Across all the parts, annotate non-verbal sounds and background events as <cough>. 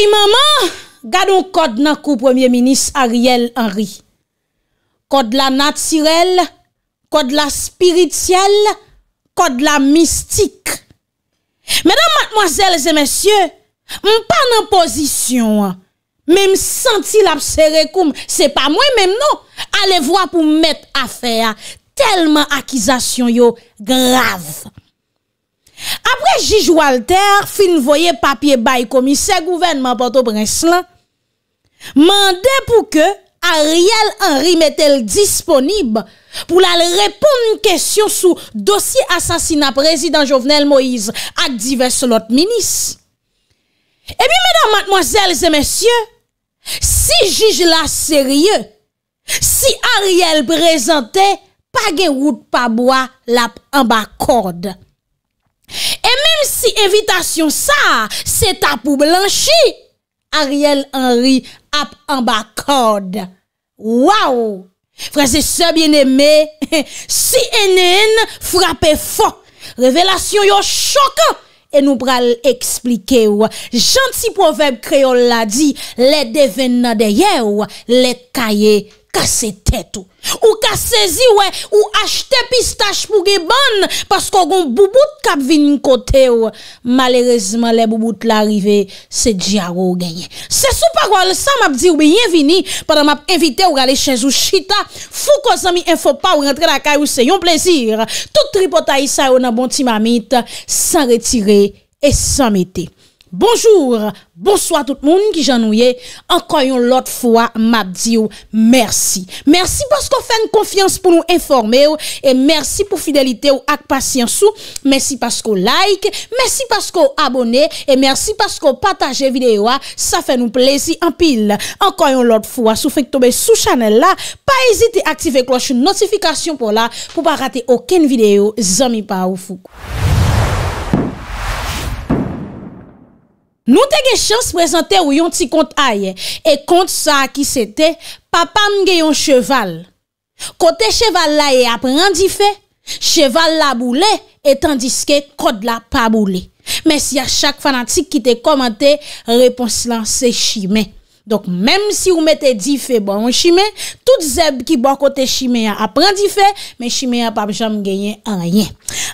Pimaman, gado kod nan kou premier minis Ariel Henry. Kod la natirel, kod la spirityel, kod la mistik. Mèdam matmoazèl zè mèsyè, mèm pan nan posisyon, mèm santi la pserè koum. Se pa mwen mèm nou, ale vwa pou mèt afer, telman akizasyon yo grav. Apre Jij Walter fin voye papye bay komise gouvenman Porto-Brenslan, mande pou ke Ariel Henry metel disponib pou lal repon mwen kesyon sou dosye asasina prezident Jovenel Moïse ak divese lote minis. E bi mèdame, mèdame, mèdame, mèdame, si Jij la serye, si Ariel prezente, pa gen wout pa bwa lap an ba korda. E mèm si evitasyon sa, se tapou blanchi, Ariel Henry ap ambakode. Waw! Frase se bien eme, <laughs> CNN frapè fò, revelasyon yo chok, e nou pral eksplike wè. Janti poveb kreol la di, le devè nan deye wè, le kaye kreol. Kase tet ou, ou kase zi ou, ou ashte pistache pou ge ban, pasko goun bouboute kap vin nou kote ou, malerezman le bouboute la rive, se diya ou genye. Se sou parol, sa map di ou biyen vini, para map invite ou gale chenjou chita, fou ko zami enfo pa ou rentre la kay ou se yon plezir, tout ripota yisa ou nan bonti mamit, san retire, e san mete. Bonjou, bonsoit tout moun ki jan nou ye. Enkoyon lot fwa, map di ou, mersi. Mersi pasko fèn konfians pou nou informe ou, e mersi pou fidelite ou ak pasyans ou, mersi pasko like, mersi pasko abone, e mersi pasko pataje videyo a, sa fè nou plezi anpil. Enkoyon lot fwa, sou fèk tobe sou chanel la, pa ezite aktive kloche notifikasyon pou la, pou pa rate oken videyo, zami pa ou fou. Nou te gen chans prezante ou yon ti kont a ye. E kont sa ki se te, papa m gen yon cheval. Kote cheval la ye apren di fe, cheval la boule, etan diske kod la pa boule. Mes ya chak fanatik ki te komante, repons lan se chi men. Donk menm si ou mette di fe bon chime, tout zeb ki bon kote chime a apren di fe, men chime a pap jam genyen anyen.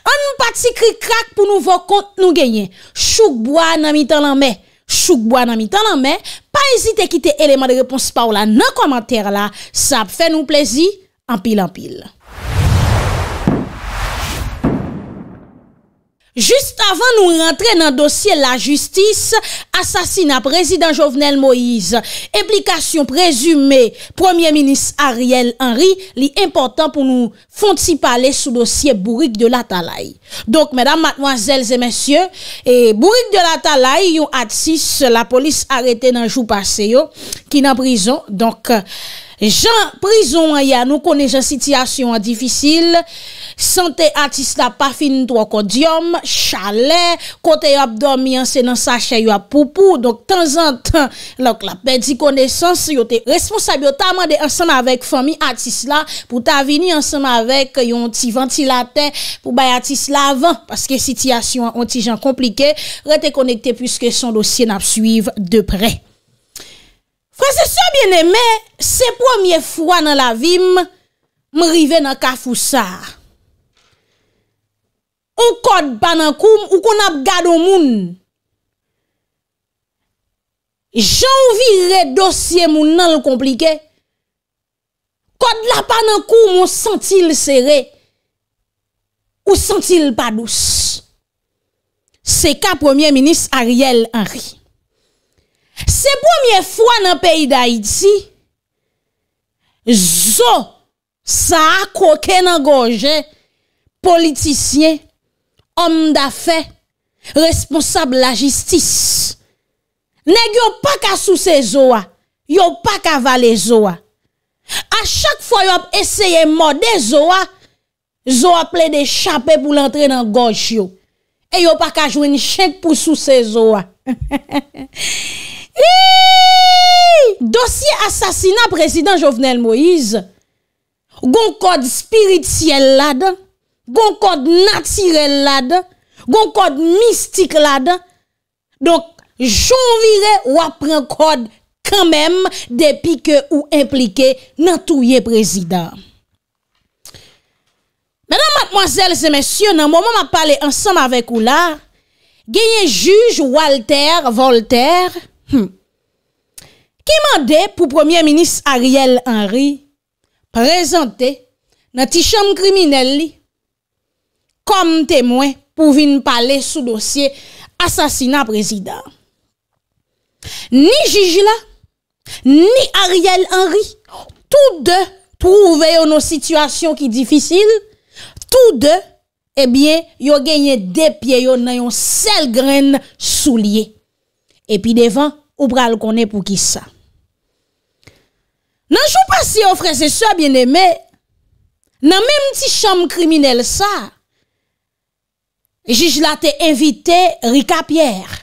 An nou pati kri krak pou nou vok kont nou genyen. Chouk boan nan mi tan lan men. Chouk boan nan mi tan lan men. Pa ezite kite eleman de repons pa ou la nan komantere la. Sa ap fe nou plezi. Ampil ampil. Just avan nou rentre nan dosye la justis, asasina prezident Jovenel Moïse, implikasyon prezume Premier Minist Ariel Henry, li important pou nou fonti pale sou dosye Bourik de la Talaye. Donk, mèdam, matmoazèl, zè mèsyè, Bourik de la Talaye yon atsis la polis arete nan jou pase yo, ki nan brison, donk, Jan, prizon wanyan, nou konejan sityasyon an difisil. Sante atis la pa finn to akodyom, chale, kote yo ap dormi an senan sa chay yo ap popou. Donk tan zan tan, lak la pedi konejans yo te responsabyo ta mande ansan avek fami atis la pou ta vini ansan avek yon ti ventilate pou bay atis la avan. Paske sityasyon an ti jan komplike, rete konekte pwiske son dosyen ap suiv depre. Franseson bien eme! Se pwemye fwa nan la vim, m rive nan ka fousa. Ou kod panan koum, ou kon ap gado moun. J anvire dosye moun nan l komplike. Kod la panan koum, ou sentil sere. Ou sentil pa dous. Se ka pwemye minis Ariel Henry. Se pwemye fwa nan peyi da iti... zo ça a coqué dans gorge politicien homme d'affaires responsable la justice nèg pas pa sous sou zoa, zo a yo pa ka zo a à chaque fois yo essayé mordre zo zo a plein d'échapper pour l'entrer dans gorge yo et yo pas qu'à jouer une chèque pour sous ces zoa. <laughs> dosye asasina prezident Jovenel Moïse, gon kod spirityel lad, gon kod natirel lad, gon kod mistik lad, donk, joun vire wapren kod, kanmem, depi ke ou implike nan touye prezident. Mènan matmoazèl se mèsyon, nan mòman ma pale ansanm avèk ou la, genye juj Walter, Voltaire, Hmm. Kim an de pou premier minis Ariel Henry prezante nan ti chanm kriminelli kom temwen pou vin pale sou dosye asasina prezident. Ni Jijila, ni Ariel Henry, tou de trouve yo nou situasyon ki difisil, tou de, ebyen, yo genye depye yo nan yon sel gren sou liye. Epi devan, ou pral konen pou ki sa. Nan chou pas si ou frese so, bien eme, nan men mti chanm kriminel sa, jij la te evite Rika Pierre,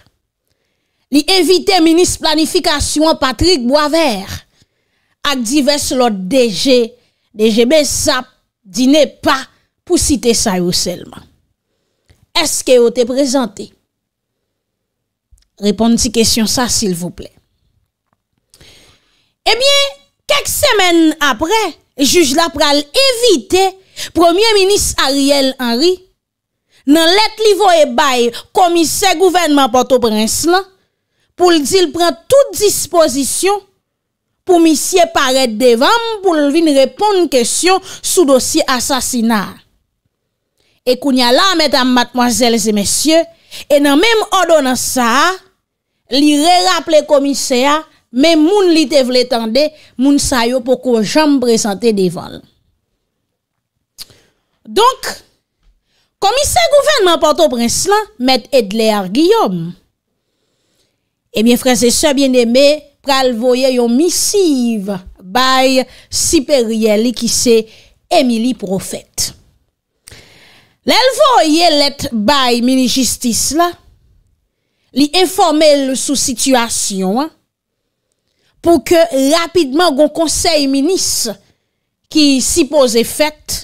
li evite minis planifikasyon Patrick Boisvert, ak di ves lor DG, DG besap di ne pa pou site sa ou selman. Eske ou te prezante? Repon di kesyon sa, sil vouple. Ebyen, eh kek semen apre, juj la pral evite, Premier Minis Ariel Henry, nan let li vo e bay komise gouvenman Porto Prince la, pou l di l pren tout disposisyon pou misye paret devan pou l vin repon n kesyon sou dosi asasinar. E kounya la, metam matmwazel zemesye, E nan menm o donan sa, li re-raple komise ya, menm moun li te vle tende, moun sa yo poko jom prezante devan. Donk, komise gouvenman pato prens lan, met edle ar Giyom. E mien frese se bien de me, pral voye yon misiv baye siperyeli ki se Emily Profet. Lèl vò yè lèt bay mini-jistis la, li informèl sou situasyon, pou ke rapidman goun konsey minis ki sipose fèt,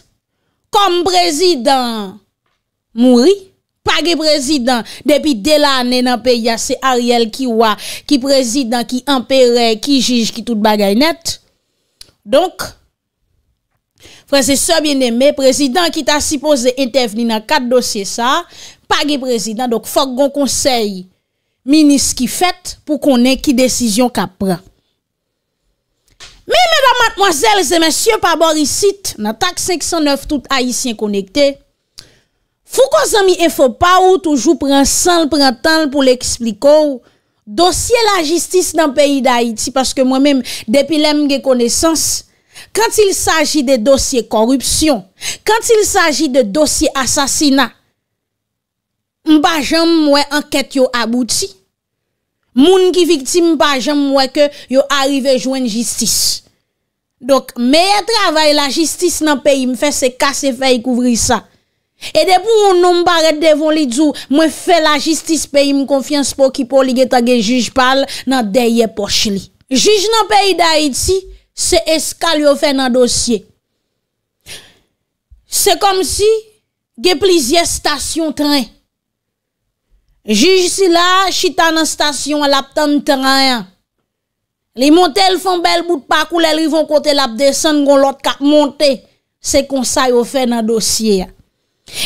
kom prezidant mouri, pa ge prezidant depi delanen anpeyase Ariel Kiwa, ki prezidant, ki anpeyre, ki jij, ki tout bagay net. Donk, Prezese bien eme, prezidant ki ta sipose interveni nan kat dosye sa, pa ge prezidant, dok fok gon konsey minis ki fet pou konen ki desisyon ka pran. Me, meba matmoazel, ze monsye pa bor isit, nan tak 509 tout aisyen konekte, fou kon zan mi enfo pa ou toujou pran sanl, pran tanl pou le ekspliko dosye la jistis nan peyi da Haiti, paske mwen men depi lem ge konesans, Kantil saji de dosye korupsyon, kantil saji de dosye asasina, mba jom mwe anket yo abouti, moun ki viktim mba jom mwe ke yo arrive joen jistis. Dok, meye travay la jistis nan peyi mfe se kase fey kouvri sa. E depou ou nou mparet devon li djou, mwe fe la jistis peyi mkonfians pou ki pou li getage juj pal nan deye poch li. Juj nan peyi da iti, se eskal yo fè nan dosye. Se kom si, ge plizye stasyon trè. Jij si la, chitan nan stasyon, la ptam trè. Li monte, li fon bel bout pa, kou lè li von kote, la pt desan, kon lot ka monte, se konsay yo fè nan dosye.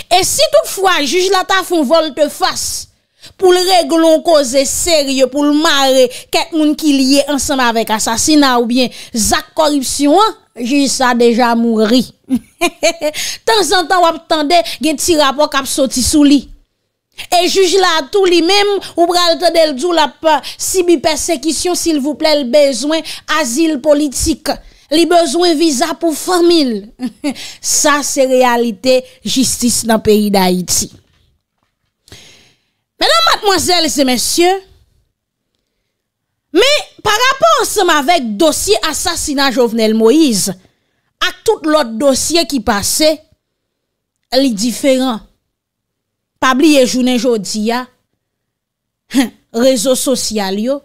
E si toutfwa, jij la ta fon volte fass, pour le régler cause sérieux pour le marrer quelqu'un monde qui lié ensemble avec assassinat ou bien zak corruption hein? juge ça déjà mouri <laughs> temps en temps attendait un petit rapports qui sorti sous lui et juge là tout lui-même ou pral tande dou la sibi persécution s'il vous plaît le besoin asile politique les besoins visa pour famille <laughs> ça c'est réalité justice dans le pays d'Haïti Mè nan matmoazèl se mèsyè? Mè, pa rapò ansem avèk dosye asasina Jovenel Moïse, ak tout lot dosye ki pase, li diferan. Pabli ye jounen jodi ya, rezo sosyal yo,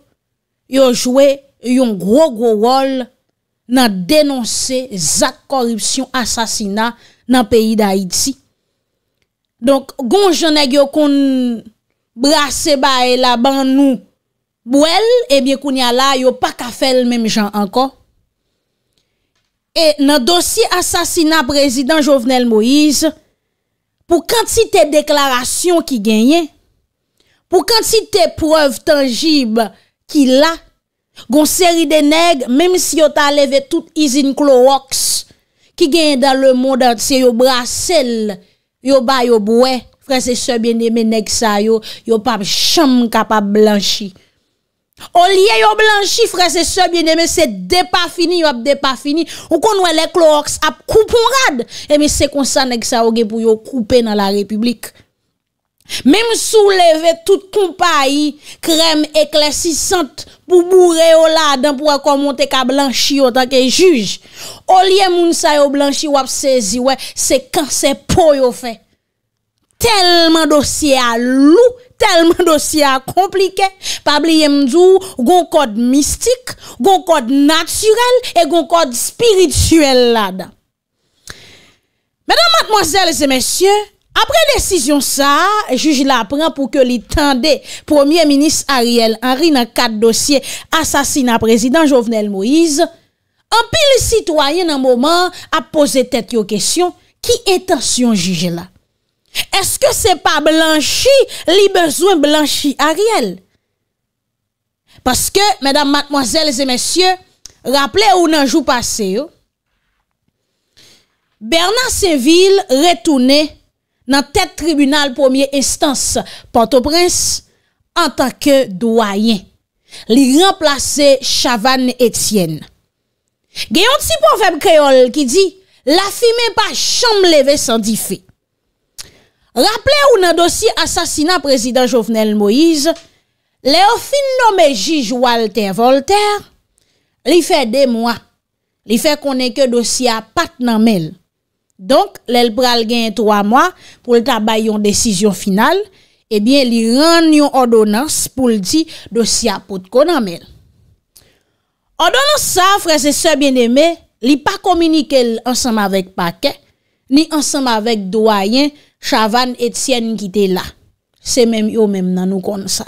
yo jwe yon gro gro rol nan denonse zak korupsyon asasina nan peyi da Haiti. Donk, gon jounen yo konn Brase ba e la ban nou bwel, ebyen koun ya la yo pa kafel menm jan ankon. E nan dosi asasina prezident Jovenel Moïse, pou kant si te deklarasyon ki genyen, pou kant si te prev tangib ki la, gon seri de neg, menm si yo ta leve tout izin klo roks, ki genyen dan le moun dante se yo brase l yo ba yo bwel, fre se se byen deme nek sa yo, yo pap chanm kap ap blanchi. O liye yo blanchi, fre se se byen deme, se depa fini, yo ap depa fini, ou kon wè lèk lò ròks ap koupon rad, e mi se konsan nek sa yo ge pou yo koupè nan la republik. Mem souleve tout koumpayi, krem eklesisant, pou bourè yo la, dan pou akomonte kap blanchi yo tanke juj. O liye moun sa yo blanchi, yo ap se ziwe, se kansè po yo fè. telman dosye a lou, telman dosye a komplike, pa bliye mdou, goun kod mistik, goun kod natyrel, e goun kod spirituel la dan. Mèdame, matmozèles et mèsyè, apre desisyon sa, juji la apren pou ke li tende premier minis Ariel Henry nan kat dosye asasina prezident Jovenel Moïse, an pi le sitwayen nan mouman a pose tet yo kesyon, ki etasyon juji la? Eske se pa blanchi li bezwen blanchi a riel? Paske, mèdam matmoazèl zè mèsyè, raple ou nan jou pase yo, Bernard Seville retounè nan tèt tribunal pòmye instans pòntoprens an takè doayen. Li remplase Chavannes Etienne. Gèyon ti poufèm kreol ki di, la fi mè pa chanm leve san di fè. Rappele ou nan dosi asasina prezident Jovenel Moïse, le ofin nome Jijou Alten Volter, li fe de mwa, li fe konen ke dosi a pat nan mel. Donk, le l pral gen 3 mwa pou l tabay yon desisyon final, e eh bien li ran yon odonans pou l di dosi a pot konan mel. Odonans sa, freze se bien eme, li pa kominike l ansam avek pake, ni ansam avek doyen, Chavan et sien ki te la. Se men yo men nan nou kon sa.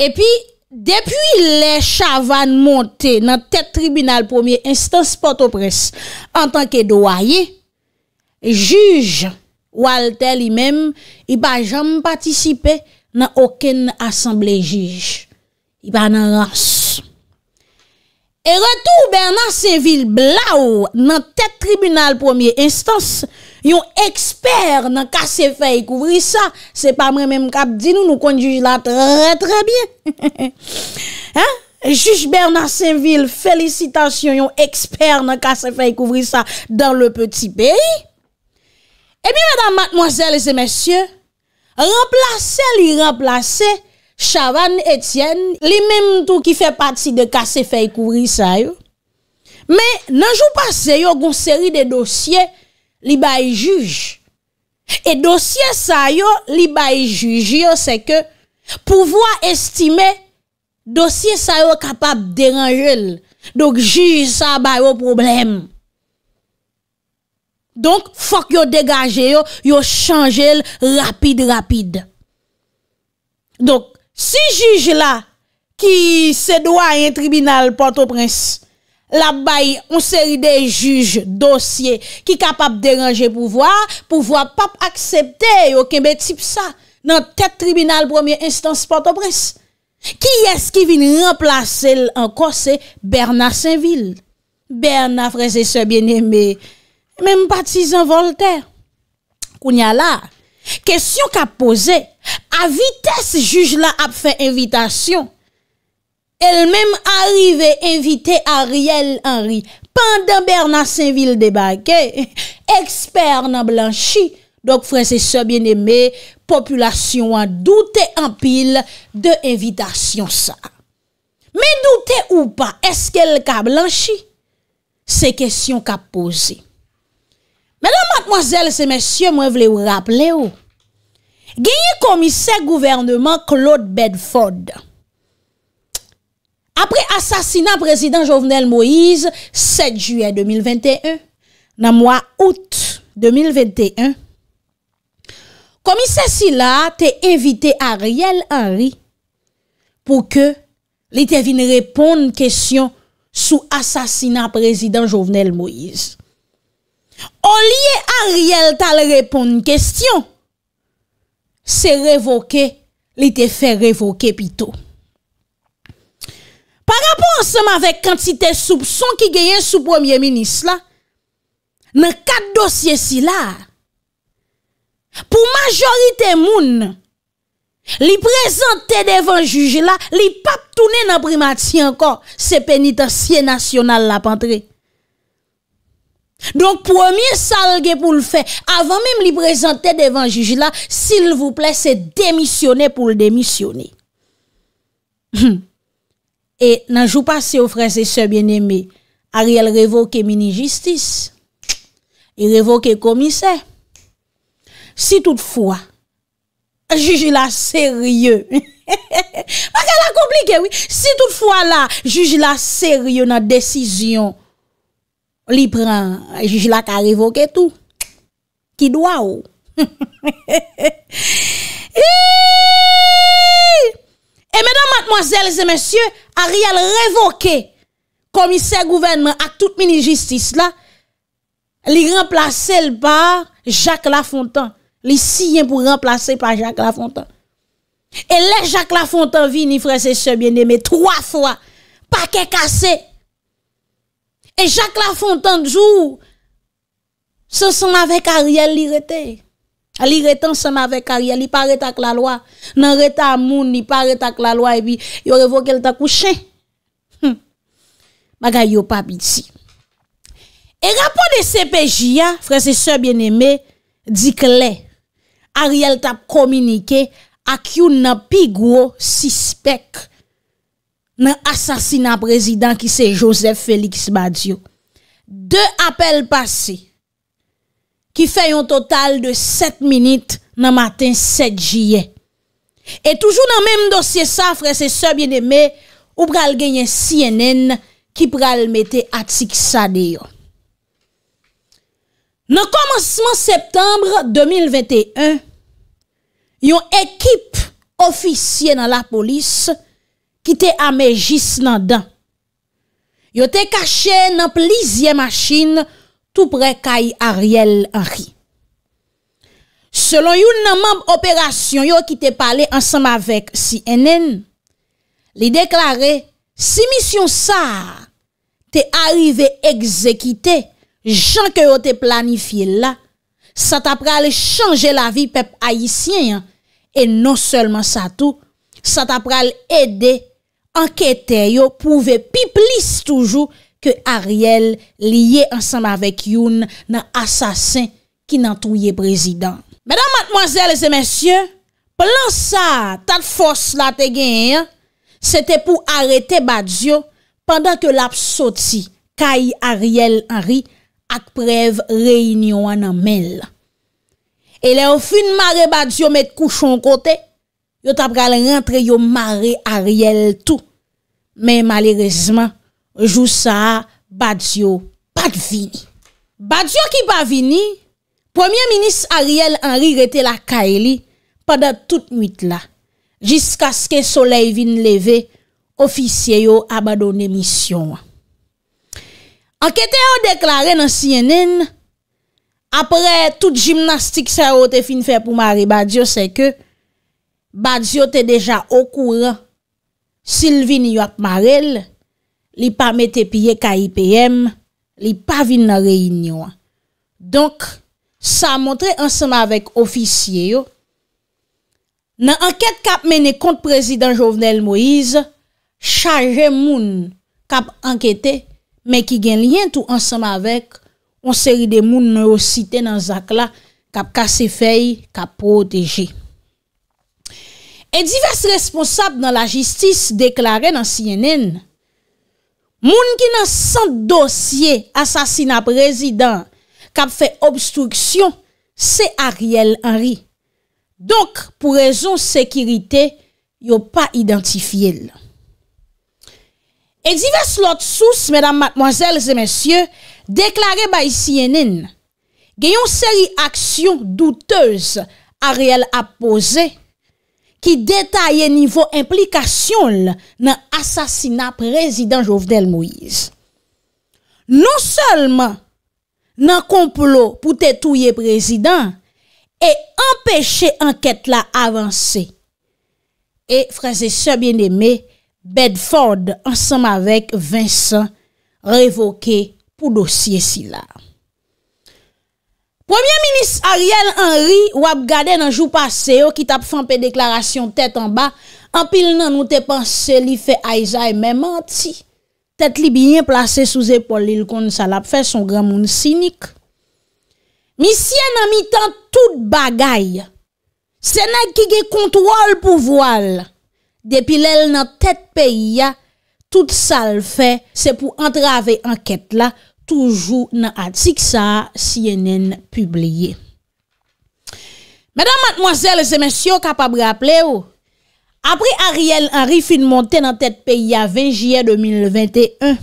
E pi, depi le chavan monte nan tet tribunal premier instance porto pres, an tanke doaye, juj, Walter li men, i ba jam patisipe nan oken asemble juj. I ba nan rase. E retou bè nan se vil bla ou nan tet tribunal premier instance porto pres, yon eksper nan kase fey kouvri sa, se pa mwen menm kap di nou nou kondju la tre tre bien. <laughs> Juj Bernard Saintville, felicitasyon, yon eksper nan kase fey kouvri sa dan le peti peyi. E eh mi, madame, mademoiselles et messieurs, remplase li, remplase, Chavanne, Etienne, li menm tou ki fe pati de kase fey kouvri sa yo, men nan jou pase yo goun seri de dosye yo, Li bayi juj. E dosye sa yo, li bayi juj yo, se ke pouvo a estime dosye sa yo kapap deranj el. Dok juj sa bayi yo problem. Donk fok yo degaje yo, yo chanj el rapide rapide. Donk si juj la ki se do a yon tribunal Port-au-Prince, La bayi, ou seri de juj dosye ki kapap deranje pou vwa, pou vwa pap aksepte ou keme tip sa nan tet tribunal premier instance portobres. Ki eski vin remplase l an kos se Bernard Saintville. Bernard frese se bieneme, menm patizan Voltaire. Koun ya la, kesyon ka pose, a vites juj la ap fe invitasyon. El mèm arrive invité Ariel Henry, pandan Bernard Saint-Ville débake, eksper nan blanchi, dok fransese bien-aimé, populasyon an douté an pile de invitation sa. Mè douté ou pa, eske l ka blanchi? Se kèsyon ka pose. Mè nan matmozèl se mèsyon mwen vle ou rap lè ou? Gè yè komise gouvernement Claude Bedforde, apre asasina prezident Jovenel Moïse 7 juye 2021, nan mwa out 2021, komise si la te evite Ariel Henry pou ke li te vin repon n kestyon sou asasina prezident Jovenel Moïse. O liye Ariel tal repon n kestyon, se revoke li te fe revoke pito. Pensem avèk kantite soubson ki geyen sou premier minis la, nan kat dosye si la, pou majorite moun, li prezante devan juji la, li pap tounen apri mati ankon, se penitansye nasyonal la pantre. Donk premier salge pou l'fe, avan mèm li prezante devan juji la, si l vou ple se demisyone pou l demisyone. Hmm. E nanjou pasi ou franse se bien eme, <laughs> a riel revoke mini-justis. E revoke komise. Si toutfwa, jujila serye. Bak a la komplike, oui. Si toutfwa la, jujila serye nan desisyon, li pran, jujila ka revoke tou. Ki dwa ou. E menan matmoazel se mensyen, Ariel révoqué commissaire gouvernement à toute mini justice là, li remplacer par Jacques Lafontaine. les siyen pour remplacer par Jacques Lafontaine. Et les Jacques Lafontaine vini frère et bien-aimés trois fois paquet cassé. Et Jacques Lafontaine jour, se sont avec Ariel Lireté. Ali reten seman vek ari, ali pa rete ak la lwa. Nan rete a moun, ni pa rete ak la lwa, epi yo revokel ta kouche. Maka yo pa biti. E rapon de CPJ, franse se bieneme, di kle, ari el tap komunike, ak yon nan pigwo sispek, nan asasina prezident ki se Joseph Félix Badiou. De apel pase, ki fè yon total de 7 minit nan matin 7 jiyen. E toujou nan menm dosye safre se sebyen eme, ou pral genyen CNN ki pral mette atik sa diyo. Nan komanseman septembre 2021, yon ekip ofisye nan la polis, ki te amegis nan dan. Yo te kache nan plizye machin, pou prek kay Ariel Henry. Selon yon nanmanb operasyon yon ki te pale ansam avek CNN, li deklare, si misyon sa te arrive ekzekite, jan ke yon te planifi la, non sa ta prele chanje la vi pep ayisyen, e non selman sa tou, sa ta prele ede, anketen yon pouve pi plis toujou, ke Ariel liye ansanm avèk youn nan asasin ki nan touye prezident. Mèdam matmoazèl e zè mèsyè, plan sa tat fòs la te gen yon, se te pou arete badzio pandan ke lap soti kay Ariel anri ak prev reynyon nan mèl. E lè ou fin mare badzio met kouchon kote, yo tap gale rentre yo mare Ariel tou. Men malirizman, Joussa Badiou pat vini. Badiou ki pa vini, Premier Ministre Ariel Henry rete la kaeli padat tout nwit la. Jiska ske solei vin leve, ofisye yo abadone misyon. Anketè yo deklare nan CNN, apre tout jimnastik sa yo te fin fe pou mari Badiou, se ke Badiou te deja okour, Silvini yo akmarel, li pa mette piye ka IPM, li pa vin nan reynyon. Donk, sa a montre ansama vek ofisye yo, nan anket kap mene kont prezident Jovenel Moïse, chaje moun kap anketè, men ki gen lyen tou ansama vek, konseri de moun mè yo site nan zak la, kap kase fey, kap proteje. E divers responsab nan la jistis deklare nan CNN, Moun ki nan san dosye asasina prezident kap fe obstruksyon, se Ariel Henry. Donk, pou rezon sekirite, yo pa identifiye l. Edi ves lot sous, mèdam matmoazèl zè mèsyè, deklare bay si yenin, genyon seri aksyon doutez Ariel ap posey, ki detaye nivou implikasyon nan asasina prezident Jovdel Moïse. Non selman nan komplo pou tetouye prezident e empeche anket la avanse. E fraze sebyen eme, Bedford ansam avek Vincent revoke pou dosye si la. Premye minis Ariel Henry wap gade nan jou pase yo ki tap fanpe deklarasyon tet an ba, an pil nan nou te panse li fe aizay e me manti. Tet li binye plase sou zepol li l kon salap fe son gran moun sinik. Misye nan mi tan tout bagay, senak ki ge kontwal pou voal. Depi lel nan tet pe ya, tout sal fe se pou entrave anket la, Toujou nan atik sa, si yenen publiye. Mèdam matmoazèl, zè mèsyon kapabre aple ou, apri Ariel Henry fin montè nan tèt peyi ya 20 jè 2021,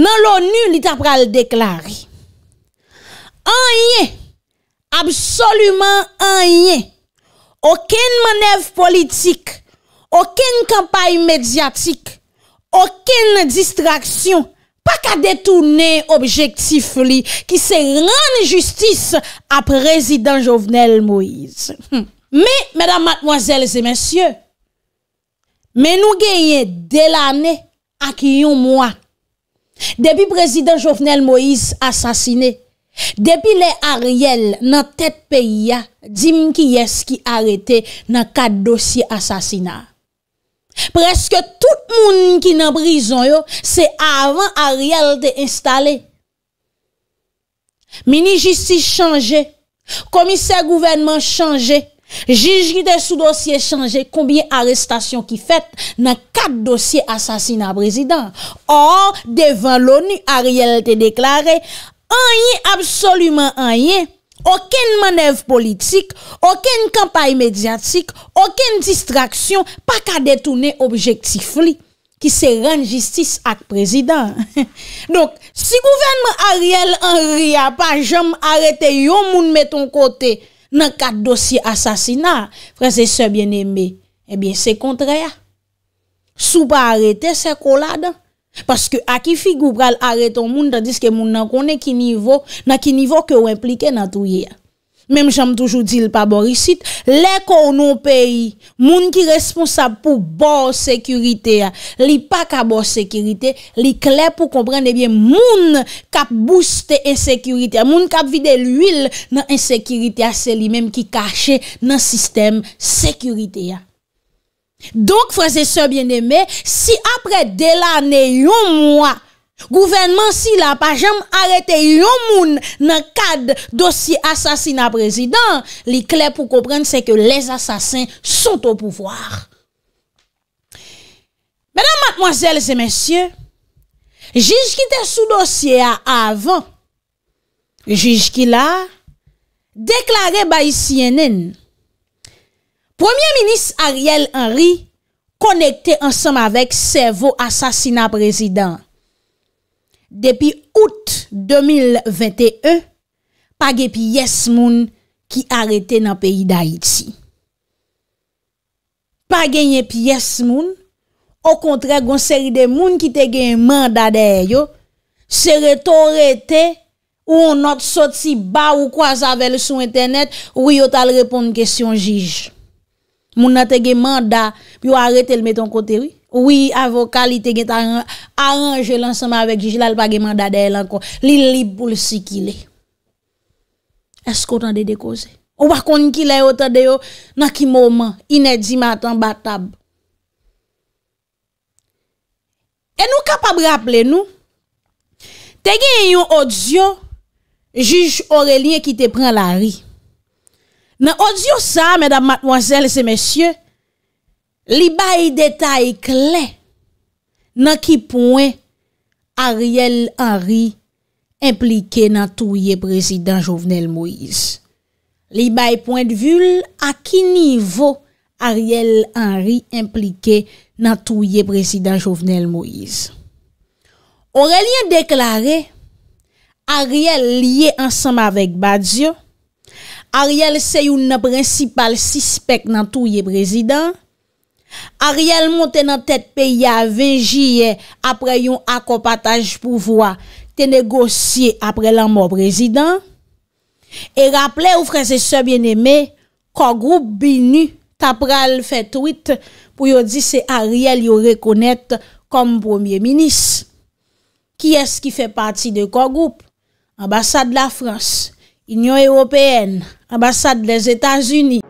nan l'ONU li tapra l'deklari. An yè, absolouman an yè, okèn manèv politik, okèn kampay medyatik, okèn distraksyon, pa ka detounen objektif li ki se rane justis ap prezident Jovenel Moïse. Me, mèdam matmoazèl zè mèsyè, men nou geye delane ak yon mwa. Depi prezident Jovenel Moïse asasine, depi le ariel nan tèt peyi ya, dim ki yes ki arete nan kat dosye asasina. Preske tout moun ki nan brison yo, se avan a riyal te installe. Mini justice chanje, komiser gouvenman chanje, jiji de sou dosye chanje, konbien arrestasyon ki fet, nan kat dosye asasina prezident. Or, devan l'ONU a riyal te deklare, anye, absolumen anye, Aken manev politik, aken kampay medyatik, aken distraksyon, pa ka detounen objektif li. Ki se ren jistis ak prezident. <laughs> Donk, si gouvenmen Ariel Henry a pa jom arete yo moun meton kote nan kat dosi asasina, fran se se eh bien eme, ebyen se kontre ya. Sou pa arete se kolade an. Paske akifik ou pral areton moun ta diske moun nan kone ki nivou, nan ki nivou ke ou implike nan touye ya. Mem jame toujou dil pa borisit, le konon bon peyi, moun ki responsab pou bor sekurite ya, li pa ka bor sekurite, li kle pou komprende bien moun kap booste en sekurite ya, moun kap vide l'uil nan en sekurite ya, se li menm ki kache nan sistem sekurite ya. Donk fwese se byen eme, si apre de la ne yon mwa, gouvenman si la pa jam arete yon moun nan kad dosye asasina prezident, li kle pou kopren se ke les asasin son to pouvoar. Mwenan matmoazel se mensyen, jij ki te sou dosye a avan, jij ki la, deklare ba isi enen, Premier Minis Ariel Henry, konekte ansam avek servo asasina prezident. Depi out 2021, pa genye pi yes moun ki arete nan peyi da iti. Pa genye pi yes moun, o kontre goun seri de moun ki te genye mandade yo, seri to rete ou anot soti ba ou kwa zavele sou internet ou yo tal repon kestyon jij. Moun nan tege manda, pi ou arete l meton kote wè. Ou wè avokali tege t'arange l ansama avèk Jijilal pa ge manda de el ankon. Li li pou l si ki lè. Eskou tan de dekose. Ou wakon ki lè ou tan de yo nan ki mouman, inè di matan batab. E nou kapab rapple nou. Tege yon odzio, Jij Orélie ki te pran la rè. Nan odyo sa, medan matwazel se mesye, li bay detay kle nan ki poen Ariel Henry implike nan touye prezident Jovenel Moïse. Li bay poen di vul a ki nivou Ariel Henry implike nan touye prezident Jovenel Moïse. Orèlien deklare, Ariel liye ansam avèk badyo, Ariel se yon nan prinsipal sispek nan touye prezident. Ariel monten nan tet pe ya vejiye apre yon akopataj pouvoa te negosye apre lanman prezident. E rapple ou franse se bieneme, kogroub binu tapral fet wite pou yo dise Ariel yo rekonet kom premier minis. Ki es ki fe pati de kogroub? Ambasade la Frans, Union Européenne. ambassade des États-Unis.